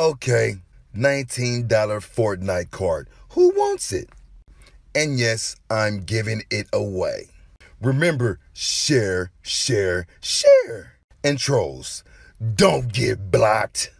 Okay, $19 Fortnite card. Who wants it? And yes, I'm giving it away. Remember, share, share, share. And trolls, don't get blocked.